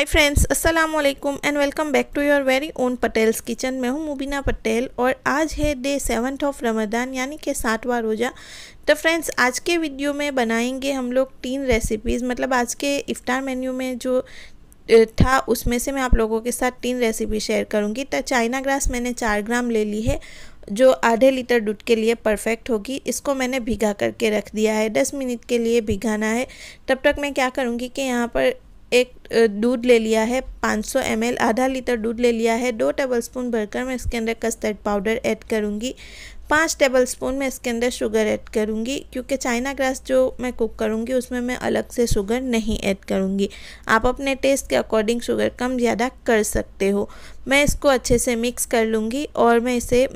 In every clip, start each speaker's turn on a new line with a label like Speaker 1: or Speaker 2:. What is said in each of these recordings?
Speaker 1: हाय friends अस्सलाम वालेकुम and welcome back to your very own Patel's kitchen मैं हूँ मुबीना पटेल और आज है डे सेवन्थ ऑफ रमदान यानी कि सातवा रोज़ा तो फ्रेंड्स आज के वीडियो में बनाएंगे हम लोग तीन रेसिपीज़ मतलब आज के इफ्तार मेन्यू में जो था उसमें से मैं आप लोगों के साथ तीन रेसिपी शेयर करूँगी तो चाइना ग्रास मैंने चार ग्राम ले ली है जो आधे लीटर दूध के लिए परफेक्ट होगी इसको मैंने भिगा करके रख दिया है दस मिनट के लिए भिगाना है तब तक मैं क्या करूँगी कि यहाँ पर एक दूध ले लिया है 500 सौ आधा लीटर दूध ले लिया है दो टेबलस्पून भरकर मैं इसके अंदर कस्टर्ड पाउडर ऐड करूँगी पाँच टेबल स्पून मैं इसके अंदर शुगर ऐड करूँगी क्योंकि चाइना ग्रास जो मैं कुक करूँगी उसमें मैं अलग से शुगर नहीं ऐड करूँगी आप अपने टेस्ट के अकॉर्डिंग शुगर कम ज़्यादा कर सकते हो मैं इसको अच्छे से मिक्स कर लूँगी और मैं इसे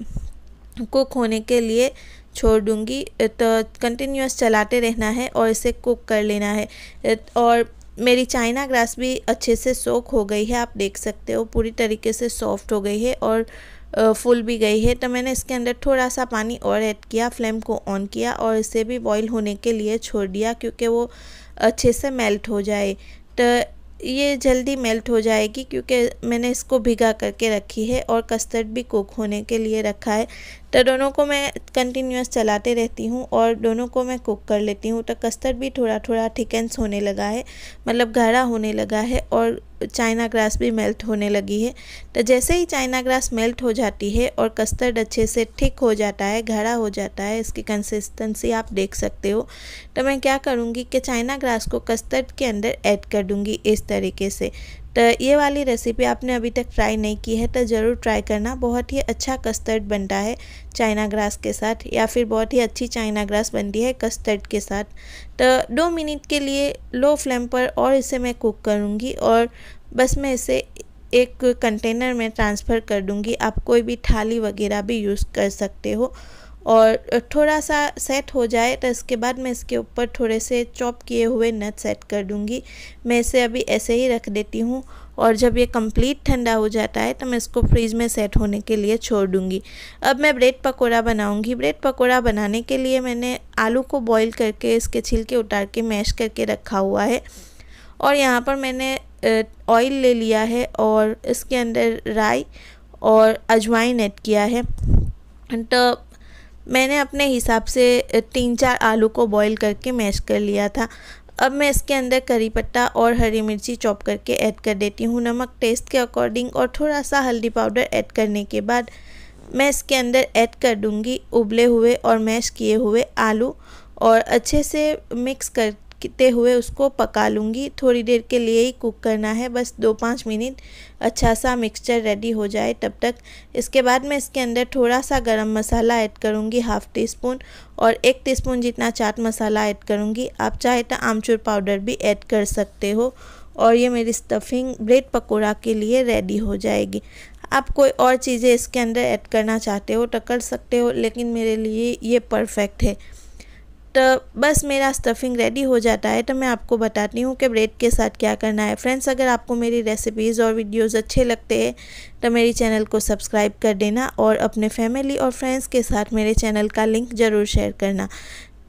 Speaker 1: कुक होने के लिए छोड़ दूँगी तो कंटिन्यूस चलाते रहना है और इसे कुक कर लेना है और मेरी चाइना ग्रास भी अच्छे से सोख हो गई है आप देख सकते हो पूरी तरीके से सॉफ्ट हो गई है और फुल भी गई है तो मैंने इसके अंदर थोड़ा सा पानी और ऐड किया फ्लेम को ऑन किया और इसे भी बॉईल होने के लिए छोड़ दिया क्योंकि वो अच्छे से मेल्ट हो जाए तो ये जल्दी मेल्ट हो जाएगी क्योंकि मैंने इसको भिगा करके रखी है और कस्टर्ड भी कुक होने के लिए रखा है तो दोनों को मैं कंटिन्यूस चलाते रहती हूँ और दोनों को मैं कुक कर लेती हूँ तो कस्टर्ड भी थोड़ा थोड़ा थिकेंस होने लगा है मतलब गाढ़ा होने लगा है और चाइना ग्रास भी मेल्ट होने लगी है तो जैसे ही चाइना ग्रास मेल्ट हो जाती है और कस्टर्ड अच्छे से ठिक हो जाता है घड़ा हो जाता है इसकी कंसिस्टेंसी आप देख सकते हो तो मैं क्या करूँगी कि चाइना ग्रास को कस्टर्ड के अंदर ऐड कर दूँगी इस तरीके से तो ये वाली रेसिपी आपने अभी तक ट्राई नहीं की है तो ज़रूर ट्राई करना बहुत ही अच्छा कस्टर्ड बनता है चाइना ग्रास के साथ या फिर बहुत ही अच्छी चाइना ग्रास बनती है कस्टर्ड के साथ तो दो मिनट के लिए लो फ्लेम पर और इसे मैं कुक करूँगी और बस मैं इसे एक कंटेनर में ट्रांसफ़र कर दूँगी आप कोई भी थाली वगैरह भी यूज़ कर सकते हो और थोड़ा सा सेट हो जाए तो इसके बाद मैं इसके ऊपर थोड़े से चॉप किए हुए नट सेट कर दूँगी मैं इसे अभी ऐसे ही रख देती हूँ और जब ये कंप्लीट ठंडा हो जाता है तो मैं इसको फ्रिज में सेट होने के लिए छोड़ दूँगी अब मैं ब्रेड पकौड़ा बनाऊँगी ब्रेड पकौड़ा बनाने के लिए मैंने आलू को बॉईल करके इसके छिलके उतार के मैश करके रखा हुआ है और यहाँ पर मैंने ऑयल ले लिया है और इसके अंदर राई और अजवाइन ऐड किया है तो मैंने अपने हिसाब से तीन चार आलू को बॉईल करके मैश कर लिया था अब मैं इसके अंदर करी पत्ता और हरी मिर्ची चॉप करके ऐड कर देती हूँ नमक टेस्ट के अकॉर्डिंग और थोड़ा सा हल्दी पाउडर ऐड करने के बाद मैं इसके अंदर ऐड कर दूँगी उबले हुए और मैश किए हुए आलू और अच्छे से मिक्स कर पकते हुए उसको पका लूँगी थोड़ी देर के लिए ही कुक करना है बस दो पाँच मिनट अच्छा सा मिक्सचर रेडी हो जाए तब तक इसके बाद मैं इसके अंदर थोड़ा सा गरम मसाला ऐड करूँगी हाफ़ टी स्पून और एक टीस्पून जितना चाट मसाला ऐड करूँगी आप चाहे तो आमचूर पाउडर भी ऐड कर सकते हो और ये मेरी स्टफिंग ब्रेड पकौड़ा के लिए रेडी हो जाएगी आप कोई और चीज़ें इसके अंदर ऐड करना चाहते हो तो कर सकते हो लेकिन मेरे लिए ये परफेक्ट है Uh, बस मेरा स्टफिंग रेडी हो जाता है तो मैं आपको बताती हूँ कि ब्रेड के साथ क्या करना है फ्रेंड्स अगर आपको मेरी रेसिपीज़ और वीडियोज़ अच्छे लगते हैं तो मेरे चैनल को सब्सक्राइब कर देना और अपने फैमिली और फ्रेंड्स के साथ मेरे चैनल का लिंक ज़रूर शेयर करना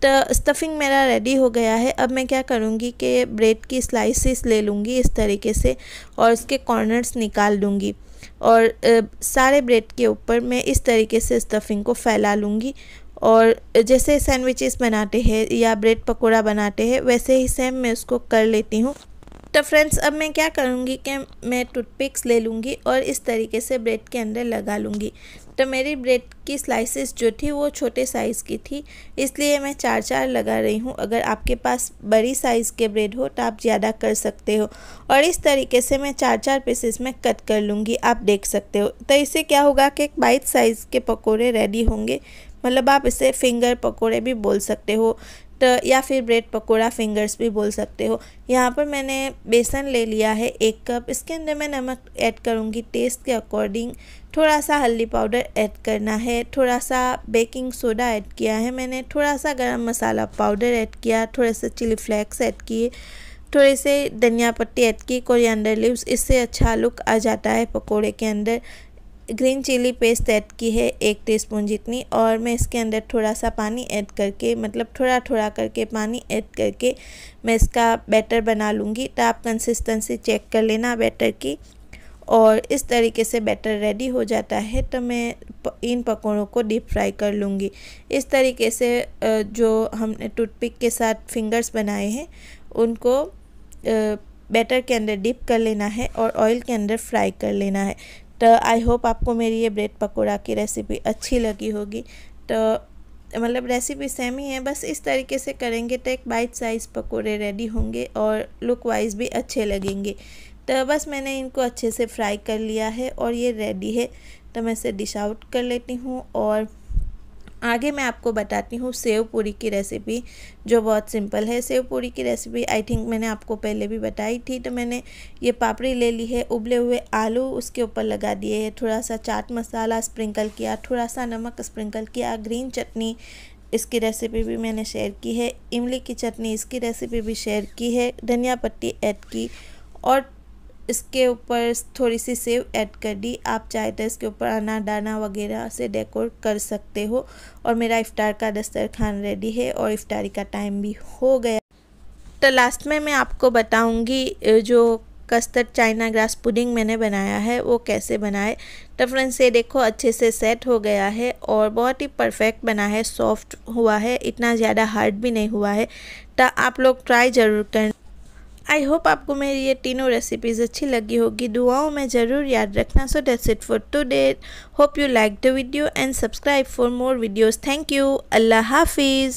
Speaker 1: तो स्टफिंग मेरा रेडी हो गया है अब मैं क्या करूँगी कि ब्रेड की स्लाइसिस ले लूँगी इस तरीके से और उसके कॉर्नर्स निकाल दूँगी और सारे ब्रेड के ऊपर मैं इस तरीके से स्टफिंग को फैला लूँगी और जैसे सैंडविचेस बनाते हैं या ब्रेड पकौड़ा बनाते हैं वैसे ही सेम मैं उसको कर लेती हूँ तो फ्रेंड्स अब मैं क्या करूँगी कि मैं टूथपिक्स ले लूँगी और इस तरीके से ब्रेड के अंदर लगा लूँगी तो मेरी ब्रेड की स्लाइसेस जो थी वो छोटे साइज़ की थी इसलिए मैं चार चार लगा रही हूँ अगर आपके पास बड़ी साइज़ के ब्रेड हो तो आप ज़्यादा कर सकते हो और इस तरीके से मैं चार चार पीसेस में कट कर लूँगी आप देख सकते हो तो इससे क्या होगा कि एक बाइट साइज़ के पकौड़े रेडी होंगे मतलब आप इसे फिंगर पकोड़े भी बोल सकते हो तो या फिर ब्रेड पकोड़ा फिंगर्स भी बोल सकते हो यहाँ पर मैंने बेसन ले लिया है एक कप इसके अंदर मैं नमक ऐड करूँगी टेस्ट के अकॉर्डिंग थोड़ा सा हल्दी पाउडर ऐड करना है थोड़ा सा बेकिंग सोडा ऐड किया है मैंने थोड़ा सा गरम मसाला पाउडर ऐड किया थोड़े से चिली फ्लेक्स ऐड किए थोड़े से धनिया पत्ती ऐड की कोरिएंडर लीव्स इससे अच्छा लुक आ जाता है पकोड़े के अंदर ग्रीन चिली पेस्ट ऐड की है एक टीस्पून जितनी और मैं इसके अंदर थोड़ा सा पानी ऐड करके मतलब थोड़ा थोड़ा करके पानी ऐड करके मैं इसका बैटर बना लूँगी तो आप कंसिस्टेंसी चेक कर लेना बैटर की और इस तरीके से बैटर रेडी हो जाता है तो मैं इन पकौड़ों को डीप फ्राई कर लूँगी इस तरीके से जो हमने टूथपिक के साथ फिंगर्स बनाए हैं उनको बैटर के अंदर डिप कर लेना है और ऑयल के अंदर फ्राई कर लेना है तो आई होप आपको मेरी ये ब्रेड पकौड़ा की रेसिपी अच्छी लगी होगी तो मतलब रेसिपी सेम ही है बस इस तरीके से करेंगे तो एक बाइट साइज़ पकौड़े रेडी होंगे और लुक वाइज भी अच्छे लगेंगे तो बस मैंने इनको अच्छे से फ्राई कर लिया है और ये रेडी है तो मैं इसे डिश आउट कर लेती हूँ और आगे मैं आपको बताती हूँ सेव पूरी की रेसिपी जो बहुत सिंपल है सेव पूरी की रेसिपी आई थिंक मैंने आपको पहले भी बताई थी तो मैंने ये पापड़ी ले ली है उबले हुए आलू उसके ऊपर लगा दिए है थोड़ा सा चाट मसाला स्प्रिंकल किया थोड़ा सा नमक स्प्रिंकल किया ग्रीन चटनी इसकी रेसिपी भी मैंने शेयर की है इमली की चटनी इसकी रेसिपी भी शेयर की है धनिया पत्ती ऐड की और इसके ऊपर थोड़ी सी सेव ऐड कर दी आप चाहे तो इसके ऊपर अना दाना वगैरह से डेकोर कर सकते हो और मेरा इफ़ार का दस्तरखान रेडी है और इफ्तारी का टाइम भी हो गया तो लास्ट में मैं आपको बताऊंगी जो कस्टर्ड चाइना ग्रास पुडिंग मैंने बनाया है वो कैसे बनाए तो फ्रेंड्स ये देखो अच्छे से सेट हो गया है और बहुत ही परफेक्ट बना है सॉफ्ट हुआ है इतना ज़्यादा हार्ड भी नहीं हुआ है तो आप लोग ट्राई ज़रूर करें आई होप आपको मेरी ये तीनों रेसिपीज़ अच्छी लगी होगी दुआओं में ज़रूर याद रखना so that's it for today hope you like the video and subscribe for more videos thank you अल्लाह हाफिज़